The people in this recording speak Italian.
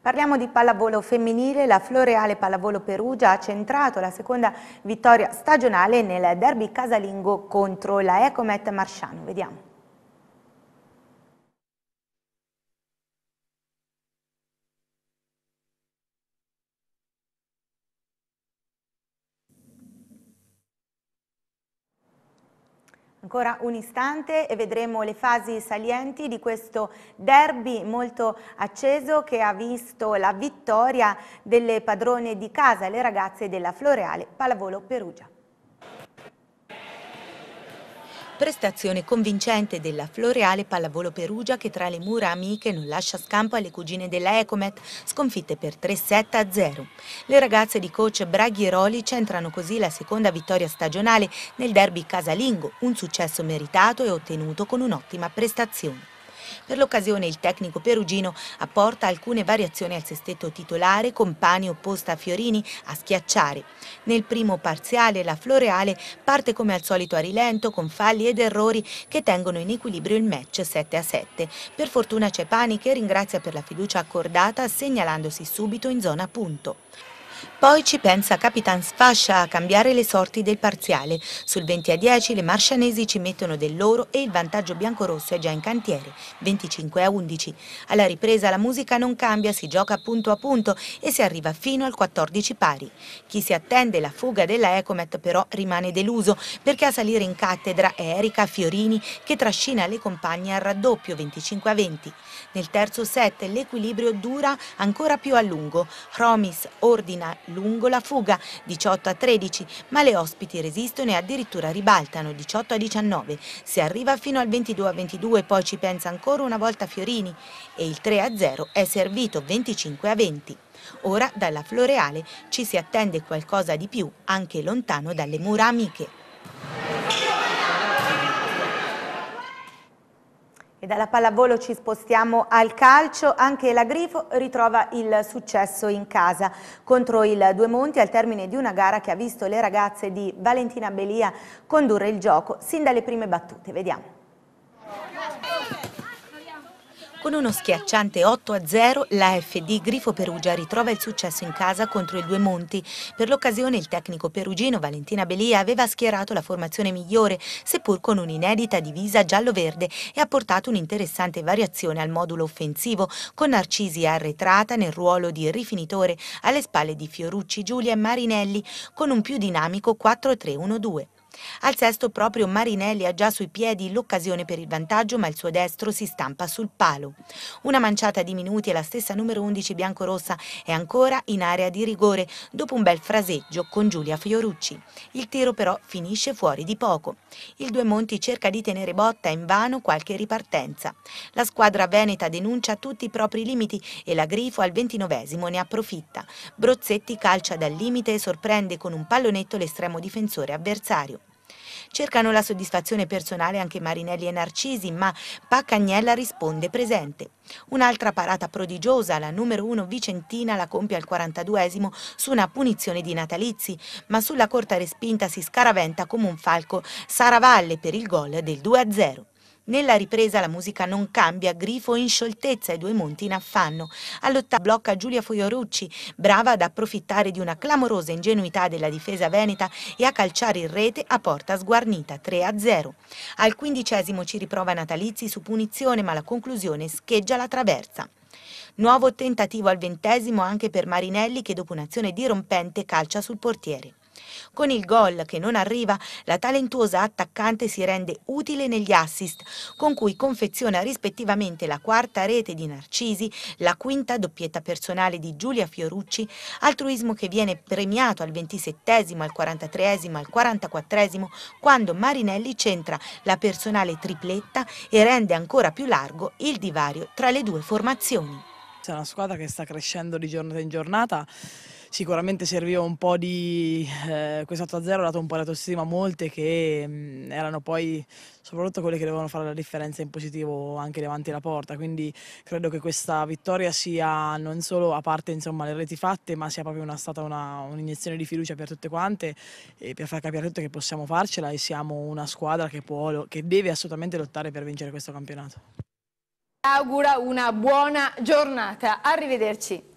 Parliamo di pallavolo femminile, la Floreale Pallavolo Perugia ha centrato la seconda vittoria stagionale nel derby casalingo contro la Ecomet Marciano. Vediamo. Ancora un istante e vedremo le fasi salienti di questo derby molto acceso che ha visto la vittoria delle padrone di casa, le ragazze della Floreale Pallavolo Perugia. Prestazione convincente della Floreale Pallavolo Perugia che tra le mura amiche non lascia scampo alle cugine della Ecomet, sconfitte per 3-7-0. Le ragazze di coach Braghi e Roli centrano così la seconda vittoria stagionale nel derby casalingo, un successo meritato e ottenuto con un'ottima prestazione. Per l'occasione il tecnico perugino apporta alcune variazioni al sestetto titolare con Pani opposta a Fiorini a schiacciare. Nel primo parziale la Floreale parte come al solito a rilento con falli ed errori che tengono in equilibrio il match 7 a 7. Per fortuna c'è Pani che ringrazia per la fiducia accordata segnalandosi subito in zona punto. Poi ci pensa Capitan Sfascia a cambiare le sorti del parziale. Sul 20 a 10 le marcianesi ci mettono del loro e il vantaggio biancorosso è già in cantiere, 25 a 11. Alla ripresa la musica non cambia, si gioca punto a punto e si arriva fino al 14 pari. Chi si attende la fuga della Ecomet però rimane deluso perché a salire in cattedra è Erika Fiorini che trascina le compagne al raddoppio 25 a 20. Nel terzo set l'equilibrio dura ancora più a lungo. Romis ordina lungo la fuga 18 a 13, ma le ospiti resistono e addirittura ribaltano 18 a 19. Si arriva fino al 22 a 22, poi ci pensa ancora una volta Fiorini e il 3 a 0 è servito 25 a 20. Ora dalla Floreale ci si attende qualcosa di più, anche lontano dalle mura amiche. E dalla pallavolo ci spostiamo al calcio, anche la Grifo ritrova il successo in casa contro il Due Monti al termine di una gara che ha visto le ragazze di Valentina Belia condurre il gioco sin dalle prime battute. Vediamo. Con uno schiacciante 8-0 la FD Grifo Perugia ritrova il successo in casa contro i Due Monti. Per l'occasione il tecnico perugino Valentina Belia aveva schierato la formazione migliore, seppur con un'inedita divisa giallo-verde e ha portato un'interessante variazione al modulo offensivo, con Narcisi arretrata nel ruolo di rifinitore alle spalle di Fiorucci, Giulia e Marinelli, con un più dinamico 4-3-1-2. Al sesto proprio Marinelli ha già sui piedi l'occasione per il vantaggio ma il suo destro si stampa sul palo. Una manciata di minuti e la stessa numero 11 biancorossa è ancora in area di rigore dopo un bel fraseggio con Giulia Fiorucci. Il tiro però finisce fuori di poco. Il Due Monti cerca di tenere botta invano qualche ripartenza. La squadra veneta denuncia tutti i propri limiti e la Grifo al ventinovesimo ne approfitta. Brozzetti calcia dal limite e sorprende con un pallonetto l'estremo difensore avversario. Cercano la soddisfazione personale anche Marinelli e Narcisi, ma Paccagnella risponde presente. Un'altra parata prodigiosa, la numero 1 Vicentina, la compie al 42esimo su una punizione di Natalizi, ma sulla corta respinta si scaraventa come un falco Saravalle per il gol del 2-0. Nella ripresa la musica non cambia, Grifo in scioltezza e Due Monti in affanno. All'ottava blocca Giulia Fuiorucci, brava ad approfittare di una clamorosa ingenuità della difesa veneta e a calciare in rete a porta sguarnita 3-0. Al quindicesimo ci riprova Natalizzi su punizione ma la conclusione scheggia la traversa. Nuovo tentativo al ventesimo anche per Marinelli che dopo un'azione dirompente calcia sul portiere. Con il gol che non arriva, la talentuosa attaccante si rende utile negli assist, con cui confeziona rispettivamente la quarta rete di Narcisi, la quinta doppietta personale di Giulia Fiorucci, altruismo che viene premiato al 27esimo, al 43esimo, al 44esimo, quando Marinelli centra la personale tripletta e rende ancora più largo il divario tra le due formazioni. C'è una squadra che sta crescendo di giornata in giornata sicuramente serviva un po' di... Eh, questo 8-0 ha dato un po' la autostima a molte che mh, mm, erano poi soprattutto quelle che dovevano fare la differenza in positivo anche davanti alla porta, quindi credo che questa vittoria sia non solo a parte insomma, le reti fatte, ma sia proprio una, stata un'iniezione di fiducia per tutte quante e per far capire a tutti che possiamo farcela e siamo una squadra che, può, che deve assolutamente lottare per vincere questo campionato. Augura una buona giornata, arrivederci.